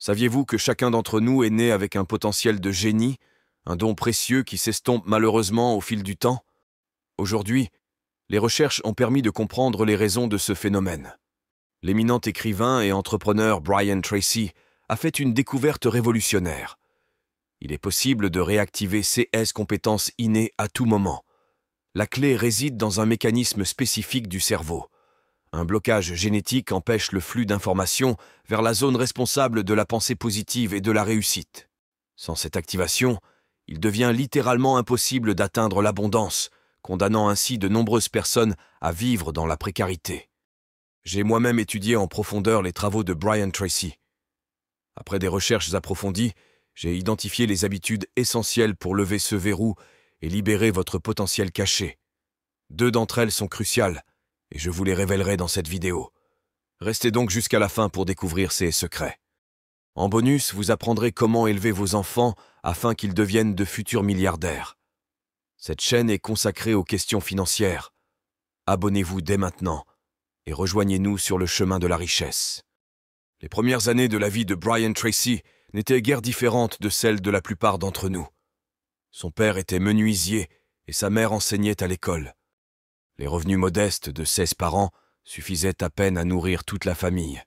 Saviez-vous que chacun d'entre nous est né avec un potentiel de génie, un don précieux qui s'estompe malheureusement au fil du temps Aujourd'hui, les recherches ont permis de comprendre les raisons de ce phénomène. L'éminent écrivain et entrepreneur Brian Tracy a fait une découverte révolutionnaire. Il est possible de réactiver CS compétences innées à tout moment. La clé réside dans un mécanisme spécifique du cerveau. Un blocage génétique empêche le flux d'informations vers la zone responsable de la pensée positive et de la réussite. Sans cette activation, il devient littéralement impossible d'atteindre l'abondance, condamnant ainsi de nombreuses personnes à vivre dans la précarité. J'ai moi-même étudié en profondeur les travaux de Brian Tracy. Après des recherches approfondies, j'ai identifié les habitudes essentielles pour lever ce verrou et libérer votre potentiel caché. Deux d'entre elles sont cruciales, et je vous les révélerai dans cette vidéo. Restez donc jusqu'à la fin pour découvrir ces secrets. En bonus, vous apprendrez comment élever vos enfants afin qu'ils deviennent de futurs milliardaires. Cette chaîne est consacrée aux questions financières. Abonnez-vous dès maintenant et rejoignez-nous sur le chemin de la richesse. Les premières années de la vie de Brian Tracy n'étaient guère différentes de celles de la plupart d'entre nous. Son père était menuisier et sa mère enseignait à l'école. Les revenus modestes de seize par an suffisaient à peine à nourrir toute la famille.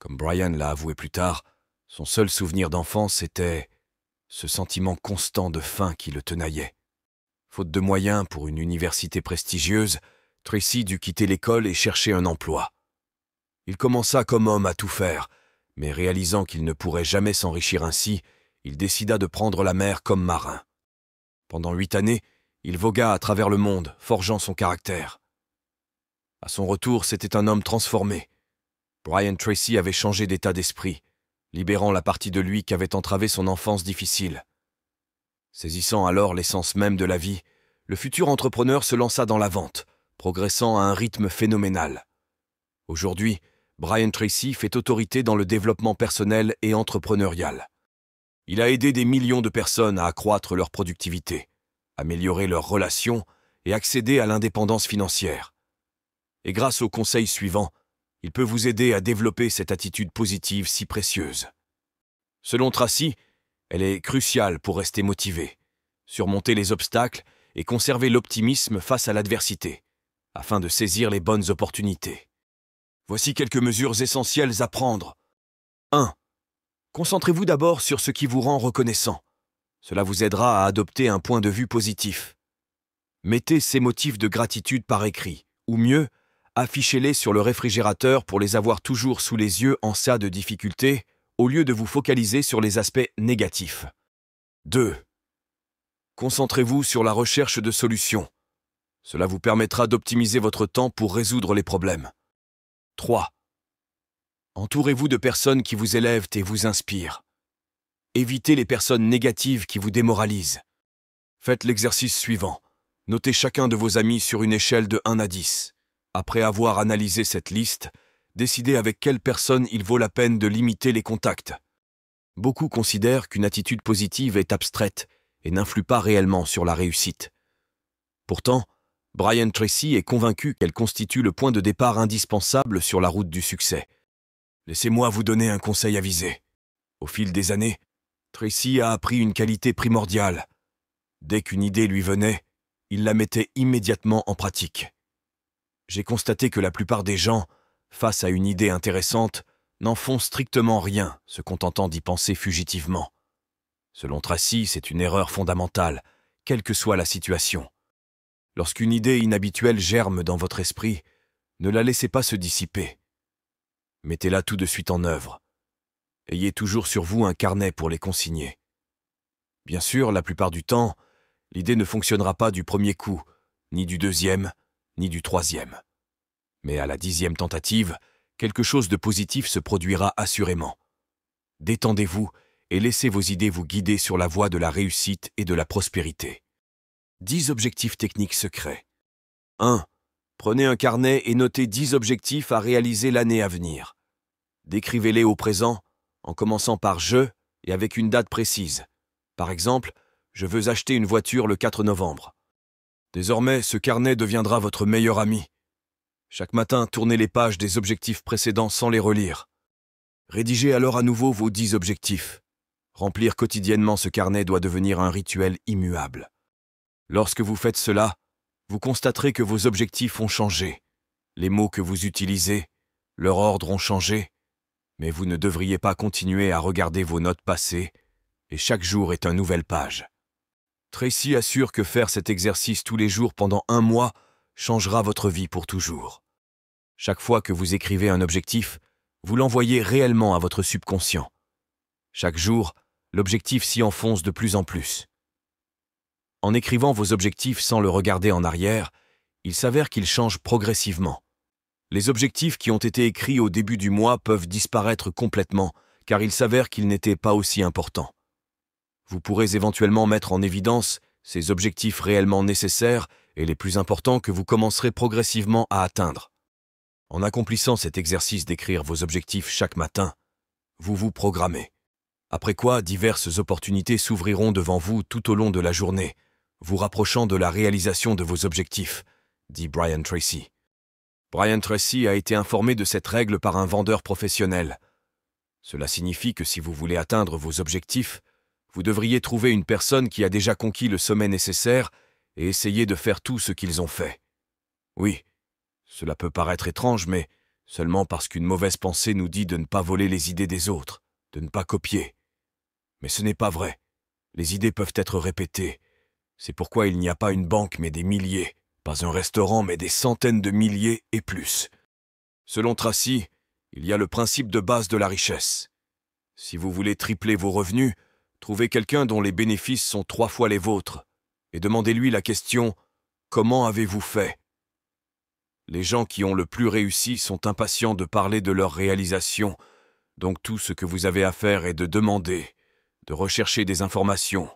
Comme Brian l'a avoué plus tard, son seul souvenir d'enfance était ce sentiment constant de faim qui le tenaillait. Faute de moyens pour une université prestigieuse, Tracy dut quitter l'école et chercher un emploi. Il commença comme homme à tout faire, mais réalisant qu'il ne pourrait jamais s'enrichir ainsi, il décida de prendre la mer comme marin. Pendant huit années, il vogua à travers le monde, forgeant son caractère. À son retour, c'était un homme transformé. Brian Tracy avait changé d'état d'esprit, libérant la partie de lui qui avait entravé son enfance difficile. Saisissant alors l'essence même de la vie, le futur entrepreneur se lança dans la vente, progressant à un rythme phénoménal. Aujourd'hui, Brian Tracy fait autorité dans le développement personnel et entrepreneurial. Il a aidé des millions de personnes à accroître leur productivité améliorer leurs relations et accéder à l'indépendance financière. Et grâce au conseil suivant, il peut vous aider à développer cette attitude positive si précieuse. Selon Tracy, elle est cruciale pour rester motivé, surmonter les obstacles et conserver l'optimisme face à l'adversité, afin de saisir les bonnes opportunités. Voici quelques mesures essentielles à prendre. 1. Concentrez-vous d'abord sur ce qui vous rend reconnaissant. Cela vous aidera à adopter un point de vue positif. Mettez ces motifs de gratitude par écrit, ou mieux, affichez-les sur le réfrigérateur pour les avoir toujours sous les yeux en cas de difficulté, au lieu de vous focaliser sur les aspects négatifs. 2. Concentrez-vous sur la recherche de solutions. Cela vous permettra d'optimiser votre temps pour résoudre les problèmes. 3. Entourez-vous de personnes qui vous élèvent et vous inspirent. Évitez les personnes négatives qui vous démoralisent. Faites l'exercice suivant. Notez chacun de vos amis sur une échelle de 1 à 10. Après avoir analysé cette liste, décidez avec quelle personne il vaut la peine de limiter les contacts. Beaucoup considèrent qu'une attitude positive est abstraite et n'influe pas réellement sur la réussite. Pourtant, Brian Tracy est convaincu qu'elle constitue le point de départ indispensable sur la route du succès. Laissez-moi vous donner un conseil avisé. Au fil des années, Tracy a appris une qualité primordiale. Dès qu'une idée lui venait, il la mettait immédiatement en pratique. J'ai constaté que la plupart des gens, face à une idée intéressante, n'en font strictement rien, se contentant d'y penser fugitivement. Selon Tracy, c'est une erreur fondamentale, quelle que soit la situation. Lorsqu'une idée inhabituelle germe dans votre esprit, ne la laissez pas se dissiper. Mettez-la tout de suite en œuvre, ayez toujours sur vous un carnet pour les consigner. Bien sûr, la plupart du temps, l'idée ne fonctionnera pas du premier coup, ni du deuxième, ni du troisième. Mais à la dixième tentative, quelque chose de positif se produira assurément. Détendez-vous et laissez vos idées vous guider sur la voie de la réussite et de la prospérité. Dix objectifs techniques secrets. 1. Prenez un carnet et notez dix objectifs à réaliser l'année à venir. Décrivez-les au présent en commençant par je et avec une date précise. Par exemple, je veux acheter une voiture le 4 novembre. Désormais, ce carnet deviendra votre meilleur ami. Chaque matin, tournez les pages des objectifs précédents sans les relire. Rédigez alors à nouveau vos dix objectifs. Remplir quotidiennement ce carnet doit devenir un rituel immuable. Lorsque vous faites cela, vous constaterez que vos objectifs ont changé. Les mots que vous utilisez, leur ordre ont changé, mais vous ne devriez pas continuer à regarder vos notes passées, et chaque jour est une nouvelle page. Tracy assure que faire cet exercice tous les jours pendant un mois changera votre vie pour toujours. Chaque fois que vous écrivez un objectif, vous l'envoyez réellement à votre subconscient. Chaque jour, l'objectif s'y enfonce de plus en plus. En écrivant vos objectifs sans le regarder en arrière, il s'avère qu'ils changent progressivement les objectifs qui ont été écrits au début du mois peuvent disparaître complètement, car il s'avère qu'ils n'étaient pas aussi importants. Vous pourrez éventuellement mettre en évidence ces objectifs réellement nécessaires et les plus importants que vous commencerez progressivement à atteindre. En accomplissant cet exercice d'écrire vos objectifs chaque matin, vous vous programmez. Après quoi, diverses opportunités s'ouvriront devant vous tout au long de la journée, vous rapprochant de la réalisation de vos objectifs, dit Brian Tracy. Brian Tracy a été informé de cette règle par un vendeur professionnel. Cela signifie que si vous voulez atteindre vos objectifs, vous devriez trouver une personne qui a déjà conquis le sommet nécessaire et essayer de faire tout ce qu'ils ont fait. Oui, cela peut paraître étrange, mais seulement parce qu'une mauvaise pensée nous dit de ne pas voler les idées des autres, de ne pas copier. Mais ce n'est pas vrai. Les idées peuvent être répétées. C'est pourquoi il n'y a pas une banque mais des milliers, pas un restaurant, mais des centaines de milliers et plus. Selon Tracy, il y a le principe de base de la richesse. Si vous voulez tripler vos revenus, trouvez quelqu'un dont les bénéfices sont trois fois les vôtres et demandez-lui la question « Comment avez-vous fait ?» Les gens qui ont le plus réussi sont impatients de parler de leur réalisation, donc tout ce que vous avez à faire est de demander, de rechercher des informations,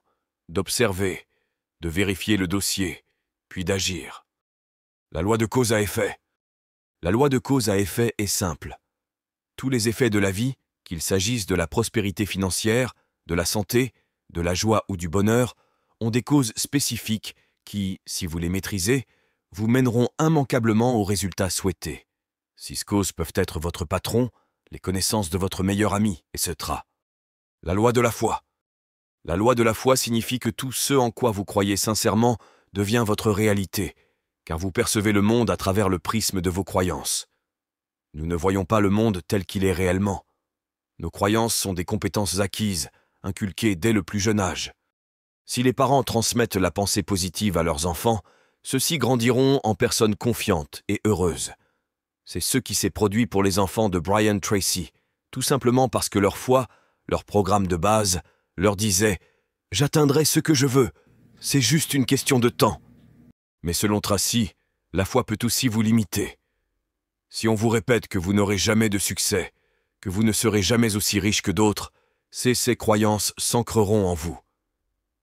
d'observer, de vérifier le dossier, puis d'agir. La loi de cause à effet. La loi de cause à effet est simple. Tous les effets de la vie, qu'il s'agisse de la prospérité financière, de la santé, de la joie ou du bonheur, ont des causes spécifiques qui, si vous les maîtrisez, vous mèneront immanquablement au résultat souhaité. Ces causes peuvent être votre patron, les connaissances de votre meilleur ami, etc. La loi de la foi. La loi de la foi signifie que tout ce en quoi vous croyez sincèrement devient votre réalité, car vous percevez le monde à travers le prisme de vos croyances. Nous ne voyons pas le monde tel qu'il est réellement. Nos croyances sont des compétences acquises, inculquées dès le plus jeune âge. Si les parents transmettent la pensée positive à leurs enfants, ceux-ci grandiront en personnes confiantes et heureuses. C'est ce qui s'est produit pour les enfants de Brian Tracy, tout simplement parce que leur foi, leur programme de base, leur disait ⁇ J'atteindrai ce que je veux, c'est juste une question de temps ⁇ mais selon Tracy, la foi peut aussi vous limiter. Si on vous répète que vous n'aurez jamais de succès, que vous ne serez jamais aussi riche que d'autres, ces, croyances s'ancreront en vous.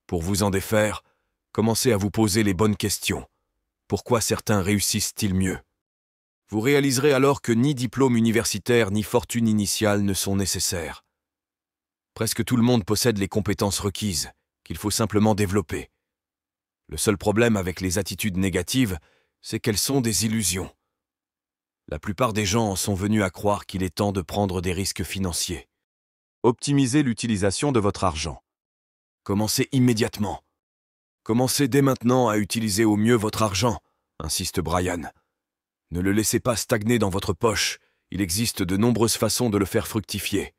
Pour vous en défaire, commencez à vous poser les bonnes questions. Pourquoi certains réussissent-ils mieux Vous réaliserez alors que ni diplôme universitaire ni fortune initiale ne sont nécessaires. Presque tout le monde possède les compétences requises, qu'il faut simplement développer. Le seul problème avec les attitudes négatives, c'est qu'elles sont des illusions. La plupart des gens en sont venus à croire qu'il est temps de prendre des risques financiers. Optimisez l'utilisation de votre argent. Commencez immédiatement. Commencez dès maintenant à utiliser au mieux votre argent, insiste Brian. Ne le laissez pas stagner dans votre poche, il existe de nombreuses façons de le faire fructifier.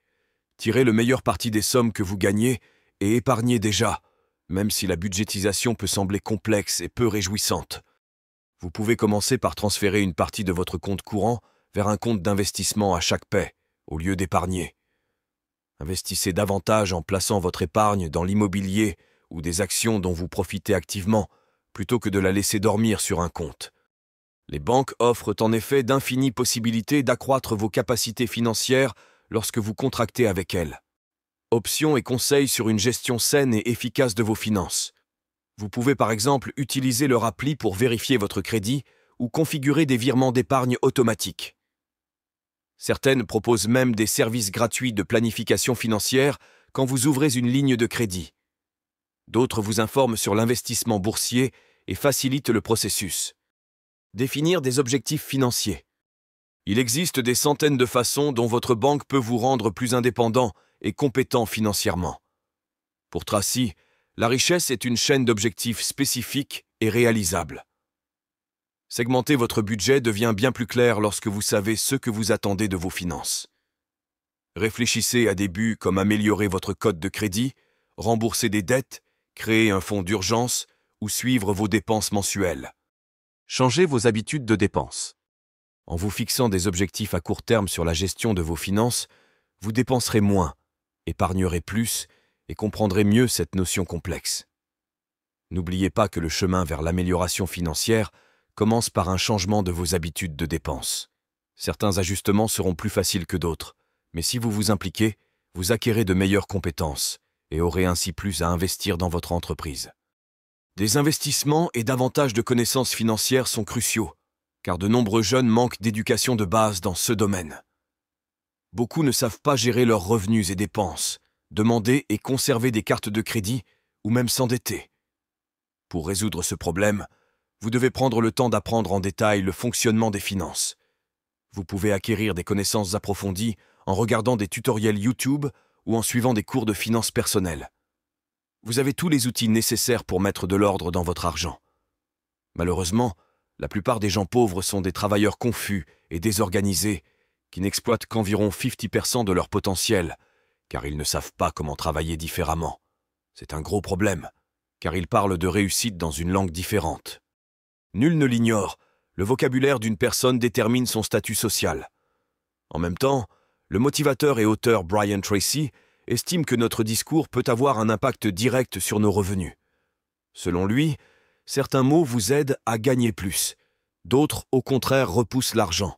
Tirez le meilleur parti des sommes que vous gagnez et épargnez déjà, même si la budgétisation peut sembler complexe et peu réjouissante. Vous pouvez commencer par transférer une partie de votre compte courant vers un compte d'investissement à chaque paie, au lieu d'épargner. Investissez davantage en plaçant votre épargne dans l'immobilier ou des actions dont vous profitez activement, plutôt que de la laisser dormir sur un compte. Les banques offrent en effet d'infinies possibilités d'accroître vos capacités financières lorsque vous contractez avec elles options et conseils sur une gestion saine et efficace de vos finances. Vous pouvez par exemple utiliser leur appli pour vérifier votre crédit ou configurer des virements d'épargne automatiques. Certaines proposent même des services gratuits de planification financière quand vous ouvrez une ligne de crédit. D'autres vous informent sur l'investissement boursier et facilitent le processus. Définir des objectifs financiers. Il existe des centaines de façons dont votre banque peut vous rendre plus indépendant et compétent financièrement. Pour Tracy, la richesse est une chaîne d'objectifs spécifiques et réalisables. Segmenter votre budget devient bien plus clair lorsque vous savez ce que vous attendez de vos finances. Réfléchissez à des buts comme améliorer votre code de crédit, rembourser des dettes, créer un fonds d'urgence ou suivre vos dépenses mensuelles. Changez vos habitudes de dépenses. En vous fixant des objectifs à court terme sur la gestion de vos finances, vous dépenserez moins épargnerait plus et comprendrait mieux cette notion complexe. N'oubliez pas que le chemin vers l'amélioration financière commence par un changement de vos habitudes de dépenses. Certains ajustements seront plus faciles que d'autres, mais si vous vous impliquez, vous acquérez de meilleures compétences et aurez ainsi plus à investir dans votre entreprise. Des investissements et davantage de connaissances financières sont cruciaux, car de nombreux jeunes manquent d'éducation de base dans ce domaine. Beaucoup ne savent pas gérer leurs revenus et dépenses, demander et conserver des cartes de crédit ou même s'endetter. Pour résoudre ce problème, vous devez prendre le temps d'apprendre en détail le fonctionnement des finances. Vous pouvez acquérir des connaissances approfondies en regardant des tutoriels YouTube ou en suivant des cours de finances personnelles. Vous avez tous les outils nécessaires pour mettre de l'ordre dans votre argent. Malheureusement, la plupart des gens pauvres sont des travailleurs confus et désorganisés qui n'exploitent qu'environ 50% de leur potentiel, car ils ne savent pas comment travailler différemment. C'est un gros problème, car ils parlent de réussite dans une langue différente. Nul ne l'ignore, le vocabulaire d'une personne détermine son statut social. En même temps, le motivateur et auteur Brian Tracy estime que notre discours peut avoir un impact direct sur nos revenus. Selon lui, certains mots vous aident à gagner plus, d'autres au contraire repoussent l'argent.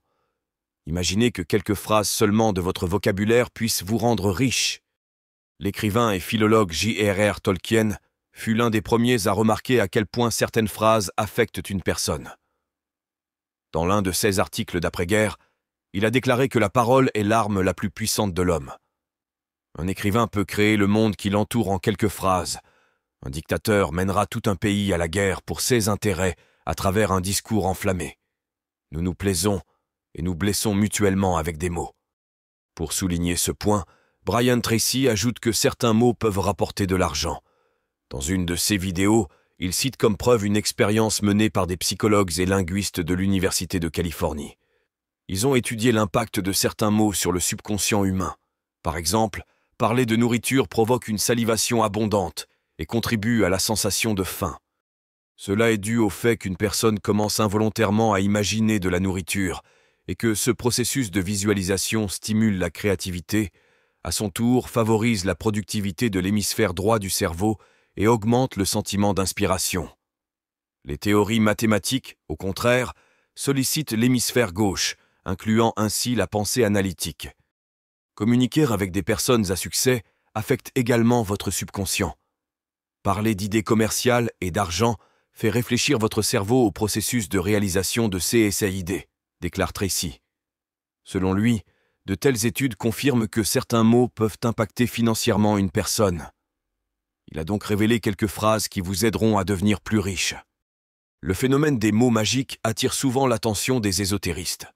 Imaginez que quelques phrases seulement de votre vocabulaire puissent vous rendre riche. L'écrivain et philologue J.R.R. Tolkien fut l'un des premiers à remarquer à quel point certaines phrases affectent une personne. Dans l'un de ses articles d'après-guerre, il a déclaré que la parole est l'arme la plus puissante de l'homme. Un écrivain peut créer le monde qui l'entoure en quelques phrases. Un dictateur mènera tout un pays à la guerre pour ses intérêts à travers un discours enflammé. Nous nous plaisons et nous blessons mutuellement avec des mots. Pour souligner ce point, Brian Tracy ajoute que certains mots peuvent rapporter de l'argent. Dans une de ses vidéos, il cite comme preuve une expérience menée par des psychologues et linguistes de l'Université de Californie. Ils ont étudié l'impact de certains mots sur le subconscient humain. Par exemple, parler de nourriture provoque une salivation abondante et contribue à la sensation de faim. Cela est dû au fait qu'une personne commence involontairement à imaginer de la nourriture et que ce processus de visualisation stimule la créativité, à son tour favorise la productivité de l'hémisphère droit du cerveau et augmente le sentiment d'inspiration. Les théories mathématiques, au contraire, sollicitent l'hémisphère gauche, incluant ainsi la pensée analytique. Communiquer avec des personnes à succès affecte également votre subconscient. Parler d'idées commerciales et d'argent fait réfléchir votre cerveau au processus de réalisation de ces idées déclare Tracy. Selon lui, de telles études confirment que certains mots peuvent impacter financièrement une personne. Il a donc révélé quelques phrases qui vous aideront à devenir plus riche. Le phénomène des mots magiques attire souvent l'attention des ésotéristes.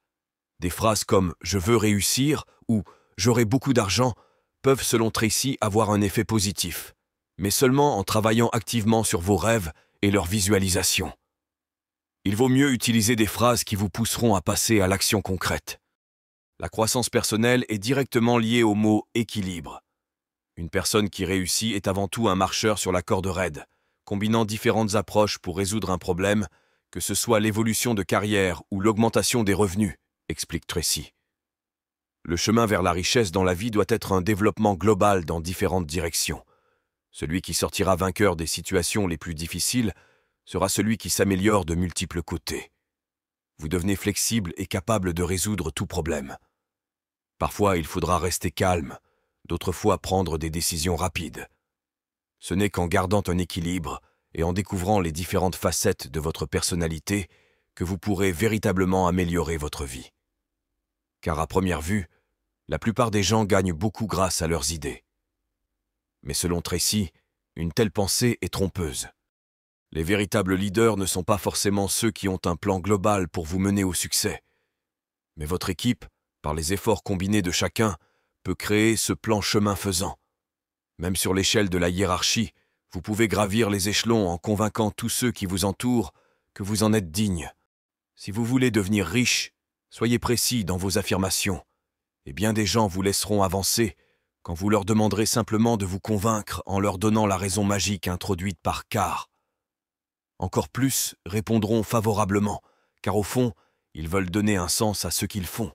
Des phrases comme Je veux réussir ou J'aurai beaucoup d'argent peuvent, selon Tracy, avoir un effet positif, mais seulement en travaillant activement sur vos rêves et leur visualisation. Il vaut mieux utiliser des phrases qui vous pousseront à passer à l'action concrète. La croissance personnelle est directement liée au mot équilibre. Une personne qui réussit est avant tout un marcheur sur la corde raide, combinant différentes approches pour résoudre un problème, que ce soit l'évolution de carrière ou l'augmentation des revenus, explique Tracy. Le chemin vers la richesse dans la vie doit être un développement global dans différentes directions. Celui qui sortira vainqueur des situations les plus difficiles sera celui qui s'améliore de multiples côtés. Vous devenez flexible et capable de résoudre tout problème. Parfois, il faudra rester calme, d'autres fois prendre des décisions rapides. Ce n'est qu'en gardant un équilibre et en découvrant les différentes facettes de votre personnalité que vous pourrez véritablement améliorer votre vie. Car à première vue, la plupart des gens gagnent beaucoup grâce à leurs idées. Mais selon Tracy, une telle pensée est trompeuse. Les véritables leaders ne sont pas forcément ceux qui ont un plan global pour vous mener au succès. Mais votre équipe, par les efforts combinés de chacun, peut créer ce plan chemin faisant. Même sur l'échelle de la hiérarchie, vous pouvez gravir les échelons en convainquant tous ceux qui vous entourent que vous en êtes digne. Si vous voulez devenir riche, soyez précis dans vos affirmations, et bien des gens vous laisseront avancer quand vous leur demanderez simplement de vous convaincre en leur donnant la raison magique introduite par Carr. Encore plus répondront favorablement, car au fond, ils veulent donner un sens à ce qu'ils font.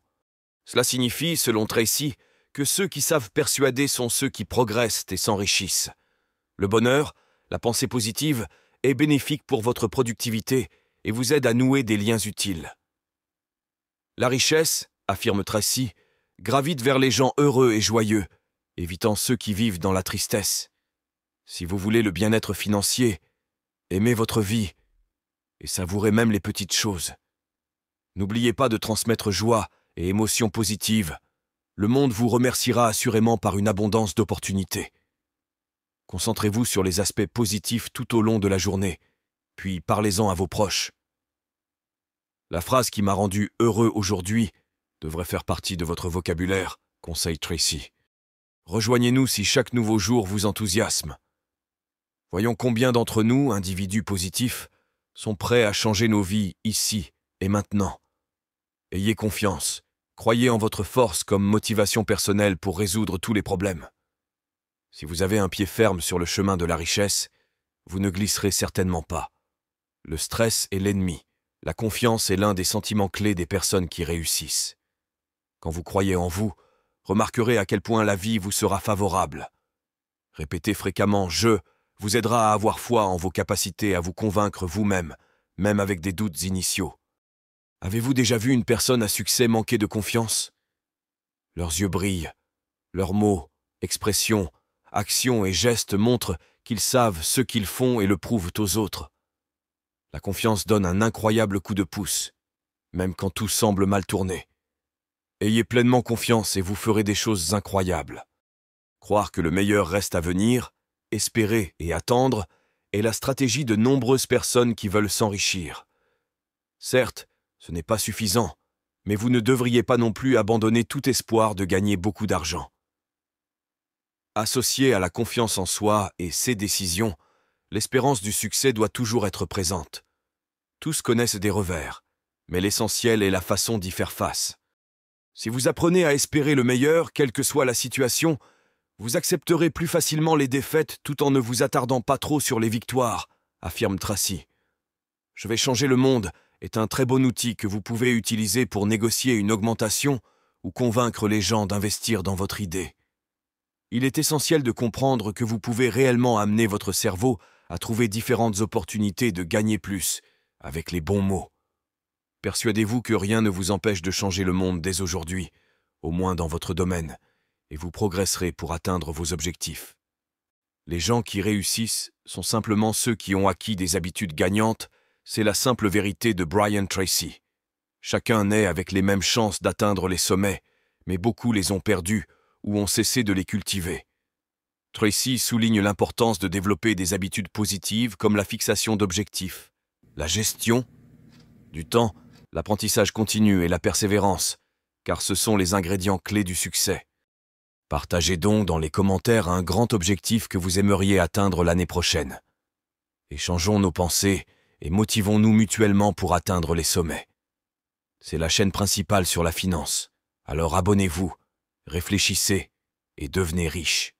Cela signifie, selon Tracy, que ceux qui savent persuader sont ceux qui progressent et s'enrichissent. Le bonheur, la pensée positive, est bénéfique pour votre productivité et vous aide à nouer des liens utiles. La richesse, affirme Tracy, gravite vers les gens heureux et joyeux, évitant ceux qui vivent dans la tristesse. Si vous voulez le bien-être financier, Aimez votre vie et savourez même les petites choses. N'oubliez pas de transmettre joie et émotions positives. Le monde vous remerciera assurément par une abondance d'opportunités. Concentrez-vous sur les aspects positifs tout au long de la journée, puis parlez-en à vos proches. La phrase qui m'a rendu heureux aujourd'hui devrait faire partie de votre vocabulaire, conseille Tracy. Rejoignez-nous si chaque nouveau jour vous enthousiasme. Voyons combien d'entre nous, individus positifs, sont prêts à changer nos vies ici et maintenant. Ayez confiance, croyez en votre force comme motivation personnelle pour résoudre tous les problèmes. Si vous avez un pied ferme sur le chemin de la richesse, vous ne glisserez certainement pas. Le stress est l'ennemi, la confiance est l'un des sentiments clés des personnes qui réussissent. Quand vous croyez en vous, remarquerez à quel point la vie vous sera favorable. Répétez fréquemment « je » vous aidera à avoir foi en vos capacités à vous convaincre vous-même, même avec des doutes initiaux. Avez-vous déjà vu une personne à succès manquer de confiance Leurs yeux brillent, leurs mots, expressions, actions et gestes montrent qu'ils savent ce qu'ils font et le prouvent aux autres. La confiance donne un incroyable coup de pouce, même quand tout semble mal tourné. Ayez pleinement confiance et vous ferez des choses incroyables. Croire que le meilleur reste à venir, espérer et attendre est la stratégie de nombreuses personnes qui veulent s'enrichir. Certes, ce n'est pas suffisant, mais vous ne devriez pas non plus abandonner tout espoir de gagner beaucoup d'argent. Associé à la confiance en soi et ses décisions, l'espérance du succès doit toujours être présente. Tous connaissent des revers, mais l'essentiel est la façon d'y faire face. Si vous apprenez à espérer le meilleur, quelle que soit la situation, vous accepterez plus facilement les défaites tout en ne vous attardant pas trop sur les victoires, affirme Tracy. Je vais changer le monde est un très bon outil que vous pouvez utiliser pour négocier une augmentation ou convaincre les gens d'investir dans votre idée. Il est essentiel de comprendre que vous pouvez réellement amener votre cerveau à trouver différentes opportunités de gagner plus, avec les bons mots. Persuadez-vous que rien ne vous empêche de changer le monde dès aujourd'hui, au moins dans votre domaine et vous progresserez pour atteindre vos objectifs. Les gens qui réussissent sont simplement ceux qui ont acquis des habitudes gagnantes, c'est la simple vérité de Brian Tracy. Chacun naît avec les mêmes chances d'atteindre les sommets, mais beaucoup les ont perdus ou ont cessé de les cultiver. Tracy souligne l'importance de développer des habitudes positives comme la fixation d'objectifs, la gestion du temps, l'apprentissage continu et la persévérance, car ce sont les ingrédients clés du succès. Partagez donc dans les commentaires un grand objectif que vous aimeriez atteindre l'année prochaine. Échangeons nos pensées et motivons-nous mutuellement pour atteindre les sommets. C'est la chaîne principale sur la finance, alors abonnez-vous, réfléchissez et devenez riche.